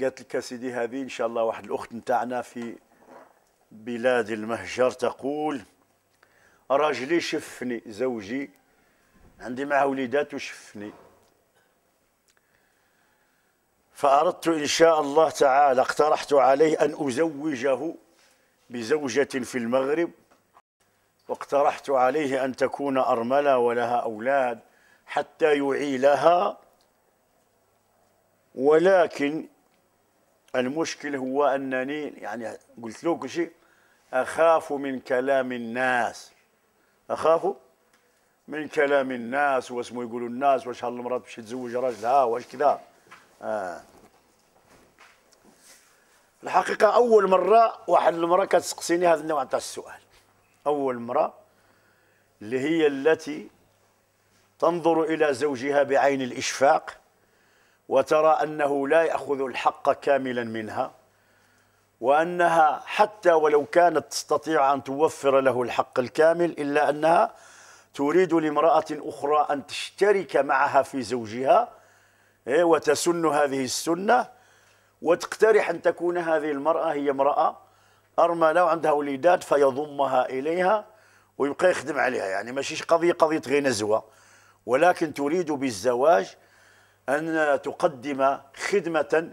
قالت لك سيدي هذه ان شاء الله واحد الاخت نتاعنا في بلاد المهجر تقول راجلي شفني زوجي عندي معه وليدات وشفني فأردت إن شاء الله تعالى اقترحت عليه أن أزوجه بزوجة في المغرب واقترحت عليه أن تكون أرملة ولها أولاد حتى يعيلها ولكن المشكل هو انني يعني قلت له كل شيء اخاف من كلام الناس اخاف من كلام الناس واسمه يقولوا الناس واش هالمرات باش تزوج راجلها واش كذا آه. الحقيقه اول مره واحد المراه كتسقسيني هذا النوع تاع السؤال اول مره اللي هي التي تنظر الى زوجها بعين الاشفاق وترى أنه لا يأخذ الحق كاملا منها وأنها حتى ولو كانت تستطيع أن توفر له الحق الكامل إلا أنها تريد لامرأة أخرى أن تشترك معها في زوجها إيه، وتسن هذه السنة وتقترح أن تكون هذه المرأة هي امرأة أرملة وعندها وليدات فيضمها إليها ويبقى يخدم عليها يعني ماشي قضية قضية غير نزوة ولكن تريد بالزواج أن تقدم خدمة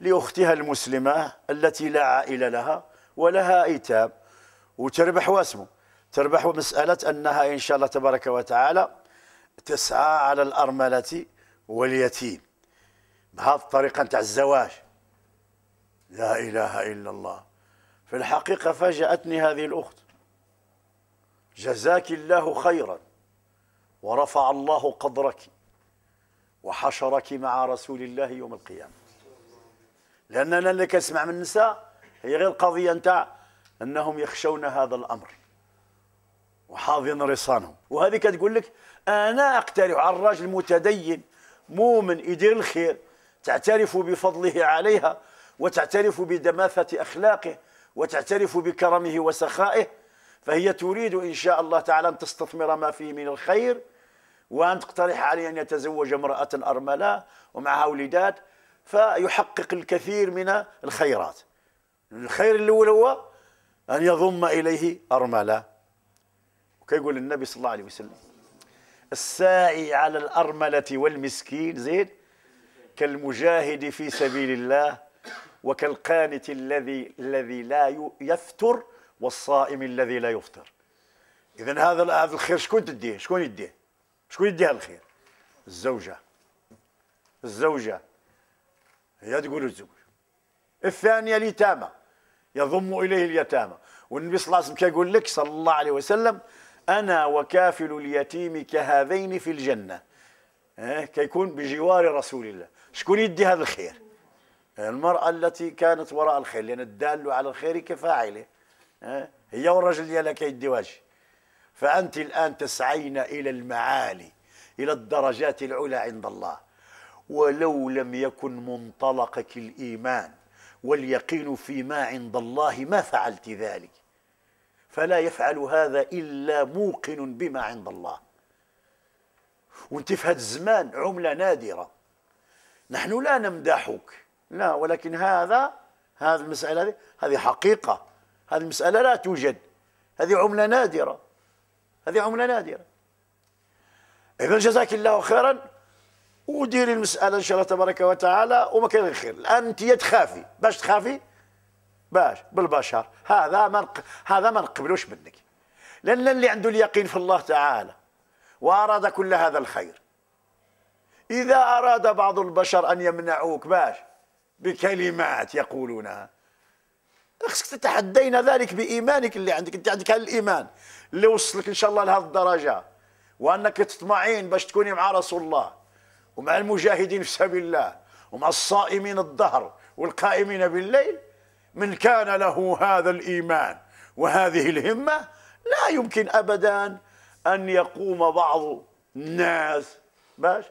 لأختها المسلمة التي لا عائلة لها ولها أيتام وتربح واسمه تربح مسألة أنها إن شاء الله تبارك وتعالى تسعى على الأرملة واليتيم بهذه الطريقة نتاع الزواج لا إله إلا الله في الحقيقة فاجأتني هذه الأخت جزاك الله خيرا ورفع الله قدرك حشرك مع رسول الله يوم القيامة لأن أنا اللي كنسمع من النساء هي غير قضية نتاع أنهم يخشون هذا الأمر وحاضن رصانهم وهذه كتقول لك أنا أقترح على الراجل متدين مؤمن يدير الخير تعترف بفضله عليها وتعترف بدماثة أخلاقه وتعترف بكرمه وسخائه فهي تريد إن شاء الله تعالى أن تستثمر ما فيه من الخير وأن تقترح عليه أن يتزوج امرأة أرملة ومعها وليدات فيحقق الكثير من الخيرات الخير الأول هو أن يضم إليه أرملة وكيقول النبي صلى الله عليه وسلم الساعي على الأرملة والمسكين زيد كالمجاهد في سبيل الله وكالقانت الذي الذي لا يفتر والصائم الذي لا يفطر إذا هذا هذا الخير شكون تديه شكون يديه شكون يديها الخير الزوجه الزوجه هي تقول الزوج الثانيه اليتامى يضم اليه اليتامى والنبي صلى الله عليه وسلم كيقول لك صلى الله عليه وسلم انا وكافل اليتيم كهذين في الجنه اه كيكون بجوار رسول الله شكون يدي هذا الخير المرأة التي كانت وراء الخير لأن الدال على الخير كفاعله اه هي والرجل ديالها كيدي واجب فأنت الآن تسعين إلى المعالي إلى الدرجات العلى عند الله ولو لم يكن منطلقك الإيمان واليقين فيما عند الله ما فعلت ذلك فلا يفعل هذا إلا موقن بما عند الله وانت في هذا الزمان عملة نادرة نحن لا نمدحك لا ولكن هذا هذه المسألة هذه حقيقة هذه المسألة لا توجد هذه عملة نادرة هذه عملة نادرة إذا جزاك الله خيرا وديري المسألة إن شاء الله تبارك وتعالى وما كان خير الآن أنت تخافي باش تخافي باش بالبشر هذا ما هذا ما نقبلوش منك لأن اللي عنده اليقين في الله تعالى وأراد كل هذا الخير إذا أراد بعض البشر أن يمنعوك باش بكلمات يقولونها خصك تتحدينا ذلك بايمانك اللي عندك انت عندك هذا الايمان اللي وصلك ان شاء الله لهذه الدرجه وانك تطمعين باش تكوني مع رسول الله ومع المجاهدين في سبيل الله ومع الصائمين الظهر والقائمين بالليل من كان له هذا الايمان وهذه الهمه لا يمكن ابدا ان يقوم بعض الناس باش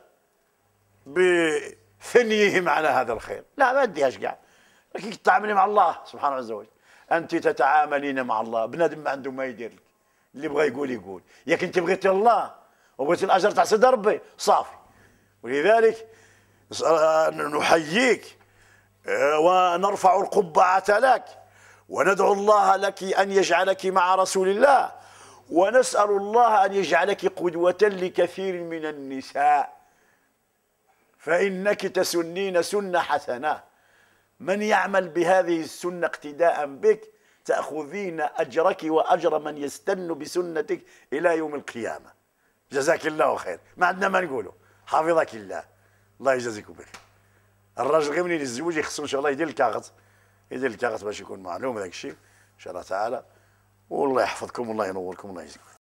بثنيهم على هذا الخير لا ما اديهاش كاع كي تتعاملي مع الله سبحانه عز وجل انت تتعاملين مع الله بنادم ما عنده ما يدير لك اللي بغى يقول يقول ياك انت بغيتي الله وبغيتي الاجر تاع سيدي ربي صافي ولذلك نحييك ونرفع القبعه لك وندعو الله لك ان يجعلك مع رسول الله ونسال الله ان يجعلك قدوه لكثير من النساء فانك تسنين سنه حسنه من يعمل بهذه السنة اقتداء بك تأخذين أجرك وأجر من يستن بسنتك إلى يوم القيامة جزاك الله خير ما عندنا ما نقوله حفظك الله الله يجازيكم بخير الراجل غير منين يتزوج يخصو ان شاء الله يدير الكاغط يدير الكاغط باش يكون معلوم هذاك الشيء ان شاء الله تعالى والله يحفظكم والله ينوركم والله يجزيكم